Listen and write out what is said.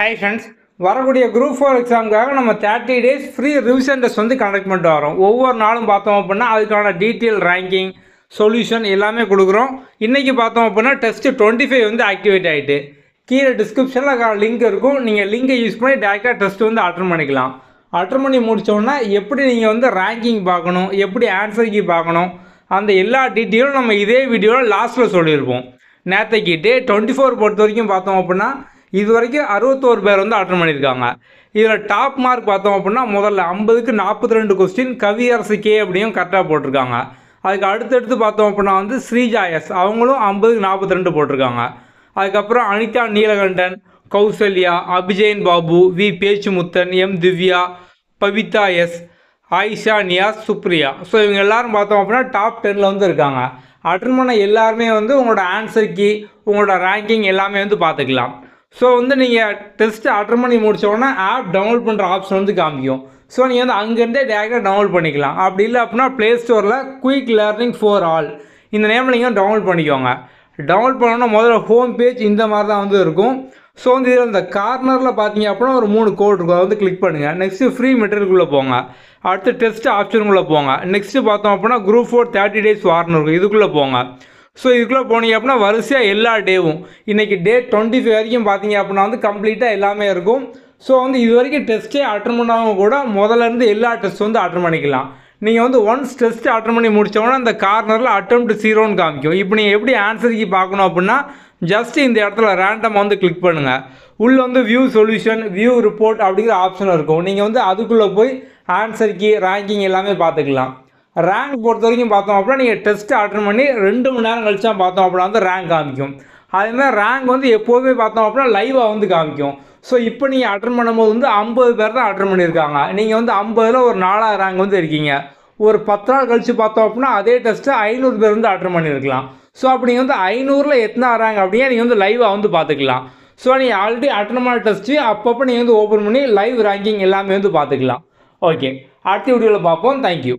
high friends வரக்கூடிய group four எக்ஸாமுக்காக நம்ம thirty days free revision test வந்து கண்டக்ட் பண்ணிட்டு வரோம் ஒவ்வொரு நாளும் பார்த்தோம் அப்படின்னா அதுக்கான டீட்டெயில் ரேங்கிங் சொல்யூஷன் எல்லாமே கொடுக்குறோம் இன்றைக்கி பார்த்தோம் அப்படின்னா டெஸ்ட்டு டுவெண்ட்டி ஃபைவ் வந்து ஆக்டிவேட் ஆகிட்டு கீழே டிஸ்கிரிப்ஷனில் லிங்க் இருக்கும் நீங்கள் லிங்கை யூஸ் பண்ணி டேரெக்டாக டெஸ்ட் வந்து அட்டன் பண்ணிக்கலாம் அட்டன் பண்ணி முடித்தோன்னா எப்படி நீங்கள் வந்து ரேங்கிங் பார்க்கணும் எப்படி ஆன்சர் கீ பார்க்கணும் அந்த எல்லா டீட்டெயிலும் நம்ம இதே வீடியோவில் லாஸ்ட்டில் சொல்லியிருப்போம் நேற்றைக்கு டே டுவெண்ட்டி ஃபோர் பொறுத்த வரைக்கும் பார்த்தோம் அப்படின்னா இது வரைக்கும் அறுபத்தோரு பேர் வந்து அட்டன் பண்ணியிருக்காங்க இதில் டாப் மார்க் பார்த்தோம் அப்படின்னா முதல்ல ஐம்பதுக்கு நாற்பத்தி ரெண்டு கொஸ்டின் அரசு கே அப்படியும் கரெக்டாக போட்டிருக்காங்க அதுக்கு அடுத்தடுத்து பார்த்தோம் அப்படின்னா வந்து ஸ்ரீஜா எஸ் அவங்களும் ஐம்பதுக்கு நாற்பத்தி ரெண்டு போட்டிருக்காங்க அதுக்கப்புறம் Anitha Neelakandan Kausalya Abijayan Babu V Pechumuthan M Divya Pavitha S Ayesha Niyas Supriya so இவங்க எல்லாரும் பார்த்தோம் அப்படின்னா டாப் டெனில் வந்து இருக்காங்க அட்டன் பண்ண எல்லாருமே வந்து உங்களோட ஆன்சர் கீ உங்களோட ரேங்கிங் எல்லாமே வந்து பார்த்துக்கலாம் ஸோ வந்து நீங்கள் டெஸ்ட்டு அட்டன் பண்ணி முடித்தோன்னா ஆப் டவுன்லோட் பண்ணுற ஆப்ஷன் வந்து காமிக்கும் ஸோ நீங்கள் வந்து அங்கேருந்தே டேரெக்டாக டவுன்லோட் பண்ணிக்கலாம் அப்படி இல்லை அப்படின்னா ப்ளே ஸ்டோரில் குயிக் லேர்னிங் ஃபார் ஆல் இந்த நேமில் நீங்கள் டவுன்லோட் பண்ணிக்கோங்க டவுன்லோட் பண்ணோன்னா முதல்ல ஹோம் பேஜ் இந்த மாதிரி தான் வந்து இருக்கும் ஸோ வந்து இதில் இந்த கார்னரில் பார்த்தீங்க அப்படின்னா ஒரு மூணு கோட் இருக்கும் அதை வந்து கிளிக் பண்ணுங்கள் நெக்ஸ்ட்டு ஃப்ரீ மெட்டீரியலுக்குள்ளே போங்க அடுத்து டெஸ்ட் ஆப்ஷனுக்குள்ளே போங்க நெக்ஸ்ட்டு பார்த்தோம் அப்படின்னா குரூப் ஃபோர் தேர்ட்டி டேஸ் வார்னர் இருக்கும் இதுக்குள்ளே போங்க ஸோ இதுக்குள்ளே போனீங்க அப்படின்னா வரிசையாக எல்லா டேவும் இன்றைக்கி டே டுவெண்ட்டி ஃபைவ் வரைக்கும் பார்த்தீங்க அப்படின்னா வந்து கம்ப்ளீட்டாக எல்லாமே இருக்கும் ஸோ வந்து இது வரைக்கும் டெஸ்ட்டே அட்டன் பண்ணாமல் கூட முதல்ல இருந்து எல்லா டெஸ்ட் வந்து அட்டன் பண்ணிக்கலாம் நீங்கள் வந்து ஒன்ஸ் டெஸ்ட் அட்டன் பண்ணி முடித்தவொடனே அந்த கார்னரில் அட்டம் டு காமிக்கும் இப்போ நீங்கள் எப்படி ஆன்சருக்கு பார்க்கணும் அப்படின்னா ஜஸ்ட் இந்த இடத்துல ரேண்டம் வந்து கிளிக் பண்ணுங்கள் உள்ளே வந்து வியூ சொல்யூஷன் வியூ ரிப்போர்ட் அப்படிங்கிற ஆப்ஷன் இருக்கும் நீங்கள் வந்து அதுக்குள்ளே போய் ஆன்சர் கீ ரேங்கிங் எல்லாமே பார்த்துக்கலாம் ரேங்க் பொறுத்த வரைக்கும் பார்த்தோம் அப்படின்னா நீங்கள் டெஸ்ட்டு அட்டன் பண்ணி ரெண்டு மணி நேரம் கழிச்சா பார்த்தோம் அப்படின்னா வந்து ரேங்க் காமிக்கும் அதேமாதிரி ரேங்க் வந்து எப்போதுமே பார்த்தோம் அப்படின்னா லைவாக வந்து காமிக்கும் ஸோ இப்போ நீங்கள் அட்டன் பண்ணும்போது வந்து ஐம்பது பேர் தான் அட்டன் பண்ணியிருக்காங்க நீங்கள் வந்து ஐம்பதில் ஒரு நாலாவது ரேங்க் வந்து இருக்கீங்க ஒரு பத்து நாள் கழித்து பார்த்தோம் அப்படின்னா அதே டெஸ்ட்டு ஐநூறு பேர் வந்து அட்டன் பண்ணியிருக்கலாம் ஸோ அப்போ நீங்கள் வந்து ஐநூறில் எத்தனை ஆறாங்க அப்படின்னா நீங்கள் வந்து லைவாக வந்து பார்த்துக்கலாம் ஸோ நீங்கள் ஆல்ரெடி அட்டன் பண்ண டெஸ்ட்டு அப்பப்போ நீங்கள் வந்து ஓப்பன் பண்ணி லைவ் ரேங்கிங் எல்லாமே வந்து பார்த்துக்கலாம் ஓகே அடுத்த வீடியோவில் பார்ப்போம் தேங்க்யூ